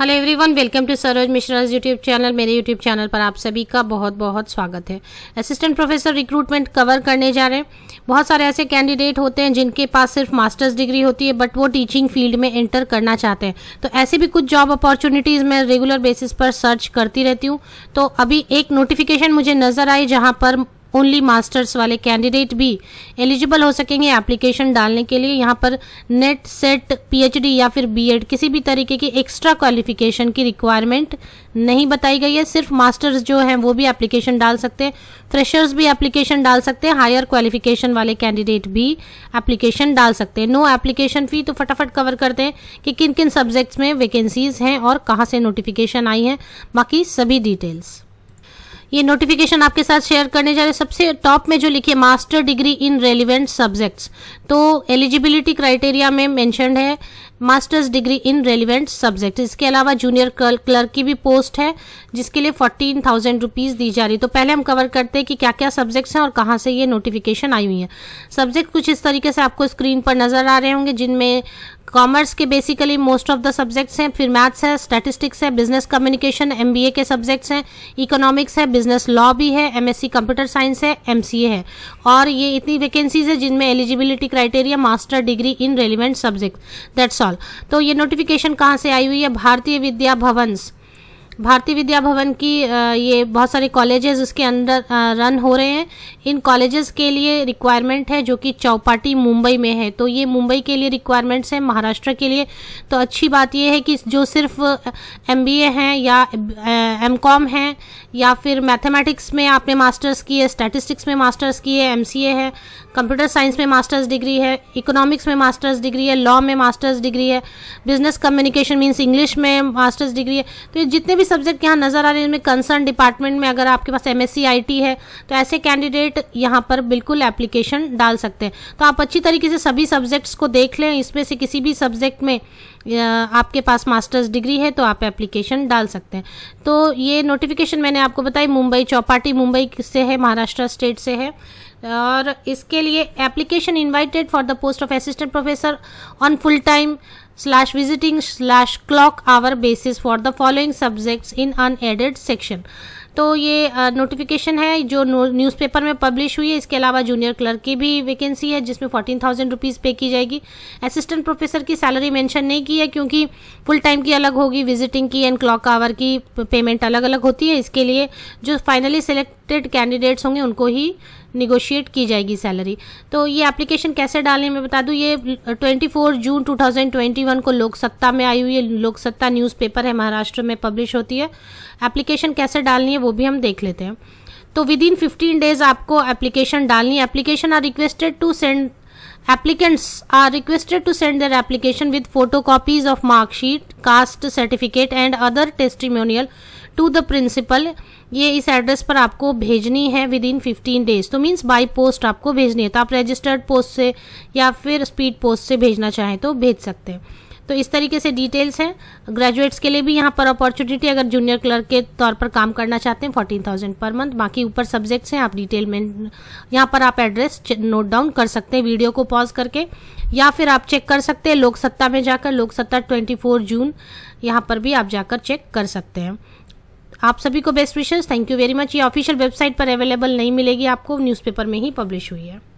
hello everyone welcome to Saroj Mishra YouTube channel मेरे YouTube channel पर आप सभी का बहुत बहुत स्वागत है असिस्टेंट प्रोफेसर रिक्रूटमेंट कवर करने जा रहे हैं बहुत सारे ऐसे कैंडिडेट होते हैं जिनके पास सिर्फ मास्टर्स डिग्री होती है बट वो टीचिंग फील्ड में एंटर करना चाहते हैं तो ऐसे भी कुछ जॉब अपॉर्चुनिटीज़ मैं रेगुलर बेसिस पर सर्च करती रहती हूँ तो अभी एक नोटिफिकेशन मुझे नज़र आई जहाँ पर ओनली मास्टर्स वाले कैंडिडेट भी एलिजिबल हो सकेंगे एप्लीकेशन डालने के लिए यहाँ पर नेट सेट पीएचडी या फिर बीएड किसी भी तरीके की एक्स्ट्रा क्वालिफिकेशन की रिक्वायरमेंट नहीं बताई गई है सिर्फ मास्टर्स जो हैं वो भी एप्लीकेशन डाल सकते हैं फ्रेशर्स भी एप्लीकेशन डाल सकते हैं हायर क्वालिफिकेशन वाले कैंडिडेट भी एप्लीकेशन डाल सकते हैं नो एप्लीकेशन फ़ी तो फटाफट कवर करते हैं कि किन किन सब्जेक्ट्स में वैकेंसीज हैं और कहाँ से नोटिफिकेशन आई है बाकी सभी डिटेल्स ये नोटिफिकेशन आपके साथ शेयर करने जा रहे सबसे टॉप में जो है master degree in relevant subjects तो एलिजिबिलिटी क्राइटेरिया में मेंशन है masters degree in relevant subject इसके अलावा जूनियर क्लर्क की भी पोस्ट है जिसके लिए फोर्टीन थाउजेंड रुपीज़ दी जा रही तो पहले हम कवर करते हैं कि क्या क्या सब्जेक्ट्स हैं और कहाँ से ये नोटिफिकेशन आई हुई है सब्जेक्ट कुछ इस तरीके से आपको स्क्रीन पर नज़र आ रहे होंगे जिनमें कॉमर्स के basically most of the subjects हैं फिर मैथ्स है स्टेटिस्टिक्स है बिजनेस कम्युनिकेशन एम के सब्जेक्ट्स हैं इकोनॉमिक्स है बिजनेस लॉ भी है एमएससी कंप्यूटर साइंस है एमसीए है और ये इतनी वैकेंसीज है जिनमें eligibility criteria master degree in relevant subject that's all तो ये नोटिफिकेशन कहाँ से आई हुई है भारतीय विद्या भवन भारतीय विद्या भवन की ये बहुत सारे कॉलेजेस उसके अंदर रन हो रहे हैं इन कॉलेजेस के लिए रिक्वायरमेंट है जो कि चौपाटी मुंबई में है तो ये मुंबई के लिए रिक्वायरमेंट्स हैं महाराष्ट्र के लिए तो अच्छी बात ये है कि जो सिर्फ एम बी ए हैं या एम कॉम हैं या फिर मैथमेटिक्स में आपने मास्टर्स किए स्टैटिस्टिक्स में मास्टर्स किए एम सी ए है कंप्यूटर साइंस में मास्टर्स डिग्री है इकोनॉमिक्स में मास्टर्स डिग्री है लॉ में मास्टर्स डिग्री है बिजनेस कम्युनिकेशन मीन्स इंग्लिश में मास्टर्स डिग्री है तो ये जितने भी सब्जेक्ट यहाँ नज़र आ रहे हैं कंसर्न डिपार्टमेंट में अगर आपके पास एम एस है तो ऐसे कैंडिडेट यहाँ पर बिल्कुल एप्लीकेशन डाल सकते हैं तो आप अच्छी तरीके से सभी सब्जेक्ट्स को देख लें इसमें से किसी भी सब्जेक्ट में आपके पास मास्टर्स डिग्री है तो आप एप्लीकेशन डाल सकते हैं तो ये नोटिफिकेशन मैंने आपको बताई मुंबई चौपाटी मुंबई से है महाराष्ट्र स्टेट से है और इसके लिए application invited for the post of assistant professor on full time slash visiting slash clock hour basis for the following subjects in unaided section तो ये नोटिफिकेशन है जो न्यूज़पेपर में पब्लिश हुई है इसके अलावा जूनियर क्लर्क की भी वैकेंसी है जिसमें फोर्टीन थाउजेंड रुपीज़ पे की जाएगी असिस्टेंट प्रोफेसर की सैलरी मेंशन नहीं की है क्योंकि फुल टाइम की अलग होगी विजिटिंग की एंड क्लॉक आवर की पेमेंट अलग अलग होती है इसके लिए जो फाइनली सिलेक्टेड कैंडिडेट्स होंगे उनको ही निगोशिएट की जाएगी सैलरी तो ये एप्लीकेशन कैसे डालें मैं बता दूँ ये 24 जून 2021 को लोकसत्ता में आई हुई है लोकसत्ता न्यूज़पेपर है महाराष्ट्र में पब्लिश होती है एप्लीकेशन कैसे डालनी है वो भी हम देख लेते हैं तो विद इन फिफ्टीन डेज आपको एप्लीकेशन डालनी है application are requested to send applicants are requested to send their application with photo copies of marksheet caste certificate and other testimonial to the principal ये इस एड्रेस पर आपको भेजनी है within fifteen days तो means by post आपको भेजनी है तो आप रजिस्टर्ड पोस्ट से या फिर स्पीड पोस्ट से भेजना चाहें तो भेज सकते हैं तो इस तरीके से डिटेल्स हैं ग्रेजुएट्स के लिए भी यहाँ पर अपॉर्चुनिटी अगर जूनियर क्लर्क के तौर पर काम करना चाहते हैं फोर्टीन थाउजेंड पर मंथ बाकी ऊपर सब्जेक्ट्स हैं आप डिटेल में यहाँ पर आप एड्रेस नोट डाउन कर सकते हैं वीडियो को पॉज करके या फिर आप चेक कर सकते हैं लोकसत्ता में जाकर लोकसत्ता ट्वेंटी फोर जून यहाँ पर भी आप जाकर चेक कर सकते हैं आप सभी को बेस्ट विशेष थैंक यू वेरी मच ये ऑफिशियल वेबसाइट पर अवेलेबल नहीं मिलेगी आपको न्यूज़पेपर में ही पब्लिश हुई है